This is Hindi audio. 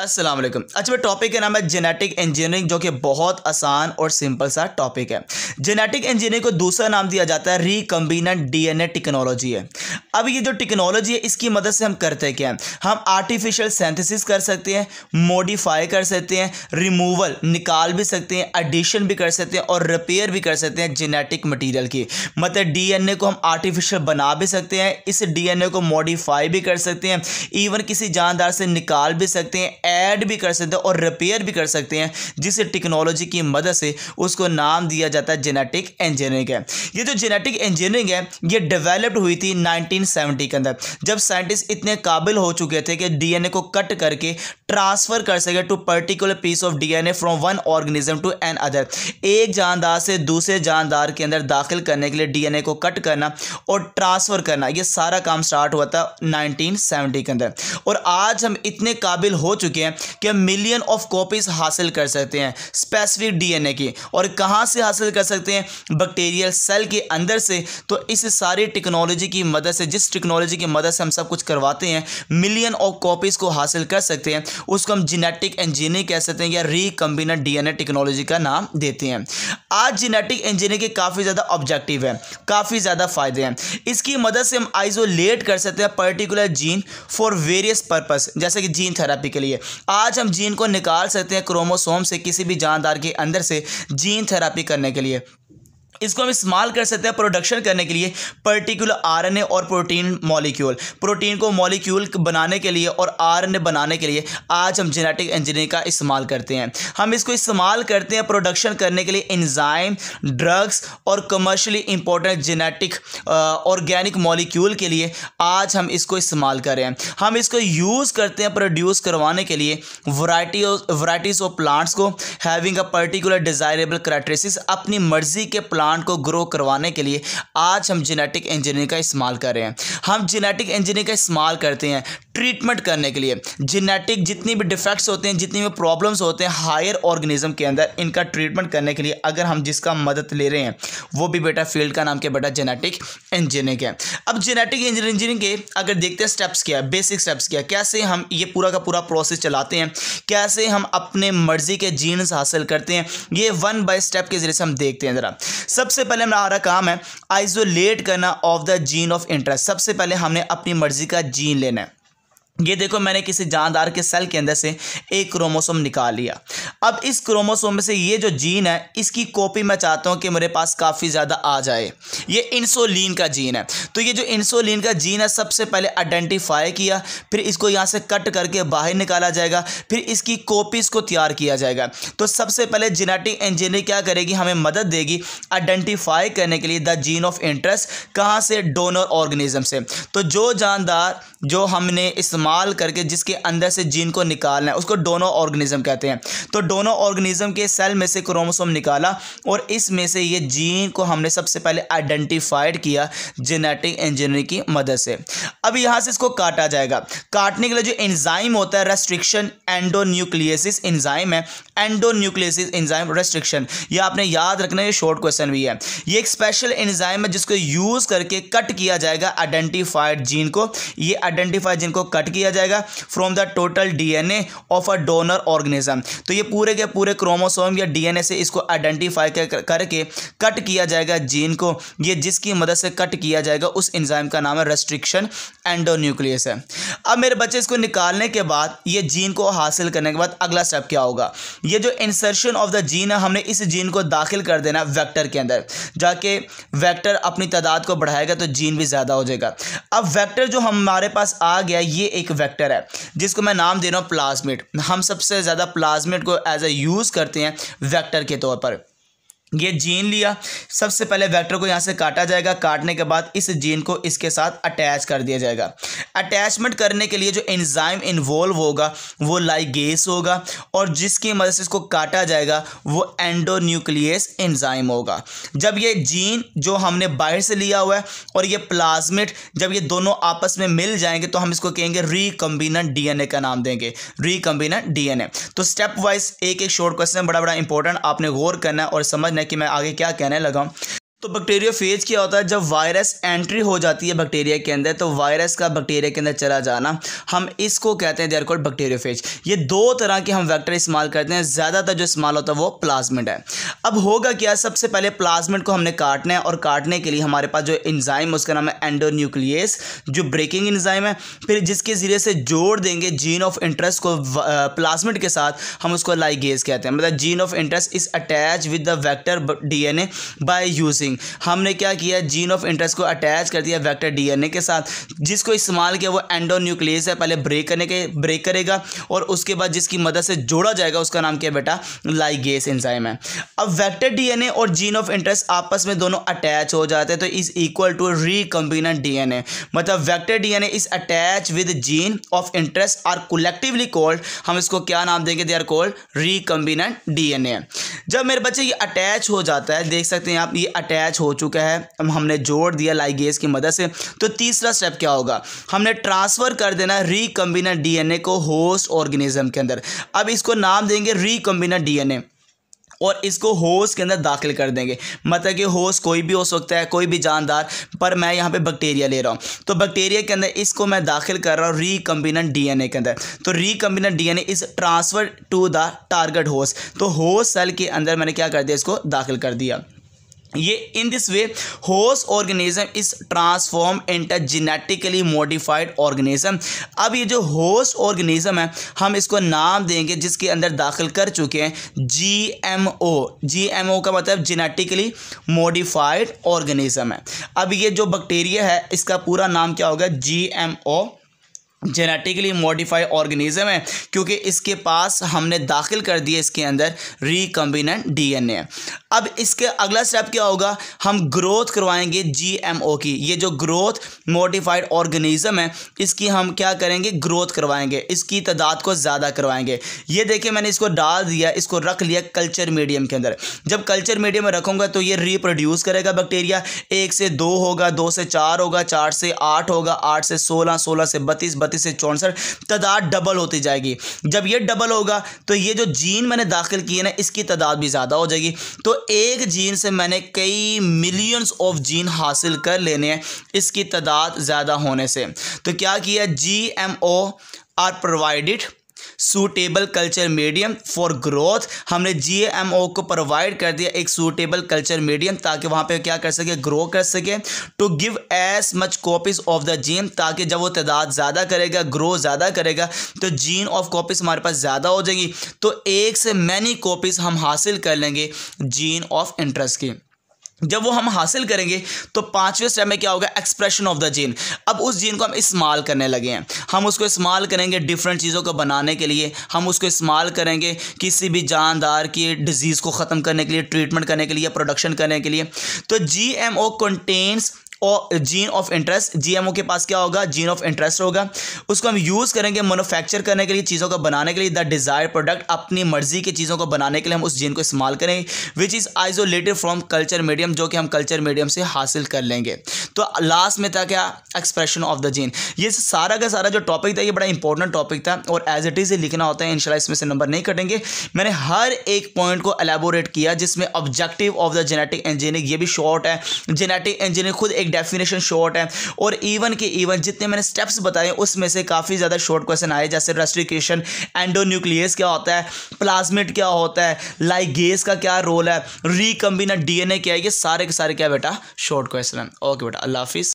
असलम अच्छा टॉपिक का नाम है जेनेटिक इंजीनियरिंग जो कि बहुत आसान और सिंपल सा टॉपिक है जेनेटिक इंजीनियरिंग को दूसरा नाम दिया जाता है रिकम्बिनेंट डीएनए टेक्नोलॉजी है अब ये जो टेक्नोलॉजी है इसकी मदद से हम करते क्या हैं हम आर्टिफिशियल सेंथेसिस कर सकते हैं मॉडिफाई कर सकते हैं रिमूवल निकाल भी सकते हैं एडिशन भी कर सकते हैं और रिपेयर भी कर सकते हैं जेनेटिक मटीरियल की मतलब ए को हम आर्टिफिशियल बना भी सकते हैं इस ए को मॉडिफाई भी कर सकते हैं इवन किसी जानदार से निकाल भी सकते हैं ऐड भी कर सकते हैं और रिपेयर भी कर सकते हैं जिस टेक्नोलॉजी की मदद से उसको नाम दिया जाता है जेनेटिक इंजीनियरिंग है ये जो जेनेटिक इंजीनियरिंग है ये डेवलप्ड हुई थी 1970 के अंदर जब साइंटिस्ट इतने काबिल हो चुके थे कि डीएनए को कट करके ट्रांसफ़र कर सके to particular piece of DNA from one organism to another एक जानदार से दूसरे जानदार के अंदर दाखिल करने के लिए डीएनए को कट करना और ट्रांसफ़र करना ये सारा काम स्टार्ट हुआ था नाइनटीन के अंदर और आज हम इतने काबिल हो चुके चुके हैं कि मिलियन ऑफ कॉपीज़ हासिल कर सकते हैं स्पेसिफिक डीएनए की और कहां से हासिल कर सकते हैं बैक्टीरियल सेल के अंदर से तो इस सारी टेक्नोलॉजी की मदद से जिस टेक्नोलॉजी की मदद से हम सब कुछ करवाते हैं मिलियन ऑफ कॉपीज़ को हासिल कर सकते हैं उसको हम जीनेटिक इंजीनियरिंग कह सकते हैं या रिकम्बिनेंट डीएनए टेक्नोलॉजी का नाम देते हैं आज जीनेटिक इंजीनियरिंग के काफ़ी ज़्यादा ऑब्जेक्टिव है काफ़ी ज़्यादा फ़ायदे हैं इसकी मदद से हम आइसोलेट कर सकते हैं particular gene for various purpose जैसे कि जीन थेरापी के लिए आज हम जीन को निकाल सकते हैं क्रोमोसोम से किसी भी जानदार के अंदर से जीन थेरापी करने के लिए इसको हम इस्तेमाल कर सकते हैं प्रोडक्शन करने के लिए पर्टिकुलर आरएनए और प्रोटीन मॉलिक्यूल प्रोटीन को मॉलिक्यूल बनाने के लिए और आरएनए बनाने के लिए आज हम जेनेटिक इंजीनियरिंग का इस्तेमाल करते हैं हम इसको इस्तेमाल करते हैं प्रोडक्शन करने के लिए एंजाइम ड्रग्स और commercially important genetic organic molecule के लिए आज हम इसको इस्तेमाल करें हम इसको यूज़ करते हैं प्रोड्यूस करवाने के लिए वराइटी वराइटीज़ ऑफ प्लांट्स को having a particular desirable characteristics अपनी मर्ज़ी के प्लांट प्लांट को ग्रो करवाने के लिए आज हम जेनेटिक इंजीनियरिंग का इस्तेमाल कर रहे हैं हम जेनेटिक इंजीनियरिंग का इस्तेमाल करते हैं ट्रीटमेंट करने के लिए जेनेटिक जितनी भी डिफेक्ट्स होते हैं जितनी भी प्रॉब्लम्स होते हैं हायर ऑर्गेनिज्म के अंदर इनका ट्रीटमेंट करने के लिए अगर हम जिसका मदद ले रहे हैं वो भी बेटा फील्ड का नाम के बेटा जेनेटिक इंजीनियरिंग है अब जेनेटिक इंजीनियरिंग के अगर देखते हैं स्टेप्स क्या है बेसिक स्टेप्स क्या कैसे हम ये पूरा का पूरा प्रोसेस चलाते हैं कैसे हम अपने मर्जी के जीन्स हासिल करते हैं ये वन बाय स्टेप के जरिए से हम देखते हैं ज़रा सबसे पहले हमारा काम है आइसोलेट करना of the gene of interest सबसे पहले हमने अपनी मर्जी का जीन लेना है ये देखो मैंने किसी जानदार के सेल के अंदर से एक क्रोमोसोम निकाल लिया अब इस क्रोमोसोम में से ये जो जीन है इसकी कॉपी मैं चाहता हूँ कि मेरे पास काफ़ी ज़्यादा आ जाए ये इंसोलिन का जीन है तो ये जो इंसोलिन का जीन है सबसे पहले आइडेंटिफाई किया फिर इसको यहाँ से कट करके बाहर निकाला जाएगा फिर इसकी कॉपीज़ को तैयार किया जाएगा तो सबसे पहले जेनेटिक इंजीनियर क्या करेगी हमें मदद देगी आइडेंटिफाई करने के लिए द जीन ऑफ इंटरेस्ट कहाँ से डोनर ऑर्गेनिज्म से तो जो जानदार जो हमने इस्तेमाल इस्तेमाल करके जिसके अंदर से जीन को निकालना है उसको डोनो ऑर्गेनिज्म कहते हैं तो डोनो ऑर्गेनिज्म के सेल में से क्रोमोसोम निकाला और इसमें से ये जीन को हमने सबसे पहले आइडेंटिफाइड किया जेनेटिक इंजीनियरिंग की मदद से अब यहाँ से इसको काटा जाएगा काटने के लिए जो इंजाइम होता है रेस्ट्रिक्शन एंडोन्यूक्लियसिस इंजाइम है एंडोन्यूक्लियसिस इंजाइम रेस्ट्रिक्शन ये आपने याद रखना ये शॉर्ट क्वेश्चन भी है ये एक स्पेशल इंजाइम है जिसको यूज़ करके कट किया जाएगा आइडेंटिफाइड जीन को ये आइडेंटिफाइड जीन को कट किया जाएगा from the total DNA of a donor organism तो ये पूरे के पूरे क्रोमोसोम या डीएनए से इसको आइडेंटिफाई करके कट किया जाएगा जीन को ये जिसकी मदद से कट किया जाएगा उस इंजाइम का नाम है रेस्ट्रिक्शन एंडोन्यूक्लियस है अब मेरे बच्चे इसको निकालने के बाद ये जीन को हासिल करने के बाद अगला स्टेप क्या होगा ये जो इंसर्शन ऑफ द जीन है हमने इस जीन को दाखिल कर देना वैक्टर के अंदर जाके वैक्टर अपनी तादाद को बढ़ाएगा तो जीन भी ज़्यादा हो जाएगा अब वैक्टर जो हमारे पास आ गया ये एक वेक्टर है जिसको मैं नाम दे रहा हूँ प्लाज्मिड हम सबसे ज़्यादा प्लाज्मिड को एज अ यूज़ करते हैं वेक्टर के तौर पर ये जीन लिया सबसे पहले वेक्टर को यहाँ से काटा जाएगा काटने के बाद इस जीन को इसके साथ अटैच कर दिया जाएगा अटैचमेंट करने के लिए जो एंजाइम इन्वॉल्व होगा वो लाइगेस होगा और जिसकी मदद से इसको काटा जाएगा वो एंडोन्यूक्लियस एंजाइम होगा जब ये जीन जो हमने बाहर से लिया हुआ है और ये प्लाज्मिट जब ये दोनों आपस में मिल जाएंगे तो हम इसको कहेंगे एन ए का नाम देंगे एन ए तो स्टेप वाइज एक एक शॉर्ट क्वेश्चन बड़ा बड़ा इंपॉर्टेंट आपने गौर करना है और समझना है कि मैं आगे क्या कहने लगा हूँ तो बैक्टीरियो फेज क्या होता है जब वायरस एंट्री हो जाती है बैक्टीरिया के अंदर तो वायरस का बैक्टीरिया के अंदर चला जाना हम इसको कहते हैं देर कोल्ड बैक्टीरियो फेज ये दो तरह के हम वेक्टर इस्तेमाल करते हैं ज़्यादातर जो इस्तेमाल होता है वो प्लाज्मेट है अब होगा क्या सबसे पहले प्लाज्मेट को हमने काटना है और काटने के लिए हमारे पास जो इंजाइम उसका नाम है एंडोन्यूक्लियस जो ब्रेकिंग इंजाइम है फिर जिसके ज़रिए से जोड़ देंगे जीन ऑफ इंटरेस्ट को प्लाज्मेट के साथ हम उसको लाइगेज कहते हैं मतलब gene of interest is attach with the vector D N by using matching हमने क्या किया जीन ऑफ इंटरेस्ट को अटैच कर दिया वैक्टर डीएनए के साथ जिसको इस्तेमाल किया वो एंडो न्यूक्लियस है पहले ब्रेक करने के ब्रेक करेगा और उसके बाद जिसकी मदद से जोड़ा जाएगा उसका नाम क्या बेटा लाइगेस इंजाइम है अब वैक्टर डीएनए और जीन ऑफ इंटरेस्ट आपस में दोनों अटैच हो जाते हैं तो is equal to recombinant DNA मतलब vector D DNA is attach with gene of interest are collectively called हम इसको क्या नाम देंगे they are called recombinant DNA जब मेरे बच्चे ये अटैच हो जाता है देख सकते हैं आप ये अटैच अटैच हो चुका है अब हमने जोड़ दिया लाइगेज की मदद से तो तीसरा स्टेप क्या होगा हमने ट्रांसफ़र कर देना रिकम्बिनेंट डीएनए को होस्ट ऑर्गेनिज्म के अंदर अब इसको नाम देंगे रिकम्बिनेंट डीएनए और इसको होस्ट के अंदर दाखिल कर देंगे मतलब कि होस्ट कोई भी हो सकता है कोई भी जानदार पर मैं यहाँ पे बैक्टीरिया ले रहा हूँ तो बैक्टीरिया के अंदर इसको मैं दाखिल कर रहा हूँ रिकम्बिनेंट डीएनए के अंदर तो recombinant DNA is transfer to the target host तो होस्ट सेल के अंदर मैंने क्या कर दिया इसको दाखिल कर दिया ये in this way host organism is transform into genetically modified organism अब ये जो होस्ट ऑर्गेनिज्म है हम इसको नाम देंगे जिसके अंदर दाखिल कर चुके हैं जीएमओ जीएमओ का मतलब जेनेटिकली मॉडिफाइड ऑर्गेनिज्म है अब ये जो बैक्टीरिया है इसका पूरा नाम क्या होगा G M O genetically modify organism है क्योंकि इसके पास हमने दाखिल कर दिए इसके अंदर रिकम्बिनेंट डीएनए अब इसके अगला स्टेप क्या होगा हम ग्रोथ करवाएंगे जीएमओ की ये जो ग्रोथ मॉडिफाइड ऑर्गेनिज्म है इसकी हम क्या करेंगे ग्रोथ करवाएंगे इसकी तादाद को ज़्यादा करवाएंगे ये देखिए मैंने इसको डाल दिया इसको रख लिया कल्चर मीडियम के अंदर जब कल्चर मीडियम में रखूँगा तो ये रिप्रोड्यूस करेगा बैक्टीरिया एक से दो होगा दो से चार होगा चार से आठ होगा आठ से सोलह सोलह से बत्तीस बत्तीस से चौंसठ तादाद डबल होती जाएगी जब ये डबल होगा तो ये जो जीन मैंने दाखिल किए ना इसकी तादाद भी ज़्यादा हो जाएगी तो एक जीन से मैंने कई मिलियंस ऑफ जीन हासिल कर लेने हैं इसकी तादाद ज़्यादा होने से तो क्या किया G M O are provided suitable culture medium for growth हमने ओ को प्रोवाइड कर दिया एक सूटेबल कल्चर मीडियम ताकि वहाँ पे क्या कर सके ग्रो कर सके to give as much copies of the gene ताकि जब वो तादाद ज़्यादा करेगा ग्रो ज़्यादा करेगा तो जीन ऑफ कॉपीज़ हमारे पास ज़्यादा हो जाएगी तो एक से मैनी कॉपीज़ हम हासिल कर लेंगे जीन ऑफ इंटरेस्ट की जब वो हम हासिल करेंगे तो पांचवें स्टेप में क्या होगा एक्सप्रेशन ऑफ द जीन अब उस जीन को हम इस्तेमाल करने लगे हैं हम उसको इस्तेमाल करेंगे डिफरेंट चीज़ों को बनाने के लिए हम उसको इस्तेमाल करेंगे किसी भी जानदार की डिजीज़ को ख़त्म करने के लिए ट्रीटमेंट करने के लिए प्रोडक्शन करने के लिए तो जी एम ओ कंटेन्स और जीन ऑफ इंटरेस्ट जीएमओ के पास क्या होगा जीन ऑफ इंटरेस्ट होगा उसको हम यूज़ करेंगे मैनुफैक्चर करने के लिए चीज़ों को बनाने के लिए द डिज़ायर प्रोडक्ट अपनी मर्जी की चीज़ों को बनाने के लिए हम उस जीन को इस्तेमाल करेंगे which is isolated from culture medium जो कि हम कल्चर मीडियम से हासिल कर लेंगे तो लास्ट में था क्या एक्सप्रेशन ऑफ द जीन ये सारा का सारा जो टॉपिक था ये बड़ा इंपॉर्टेंट टॉपिक था और एज इट इज़ लिखना होता है इनशाला इसमें से नंबर नहीं कटेंगे मैंने हर एक पॉइंट को एलेबोरेट किया जिसमें objective of the genetic engineering ये भी शॉर्ट है जेनेटिक इंजीनियर खुद एक डेफिनेशन शॉर्ट है और इवन के इवन जितने मैंने स्टेप्स बताए उसमें से काफ़ी ज़्यादा शॉर्ट क्वेश्चन आए जैसे रेस्ट्रिकेशन एंडोन्यूक्लियस क्या होता है प्लाज्मिट क्या होता है लाइगेस का क्या रोल है रिकम्बिना डीएनए क्या है ये सारे के सारे क्या बेटा शॉर्ट क्वेश्चन है ओके बेटा अल्लाह हाफिज़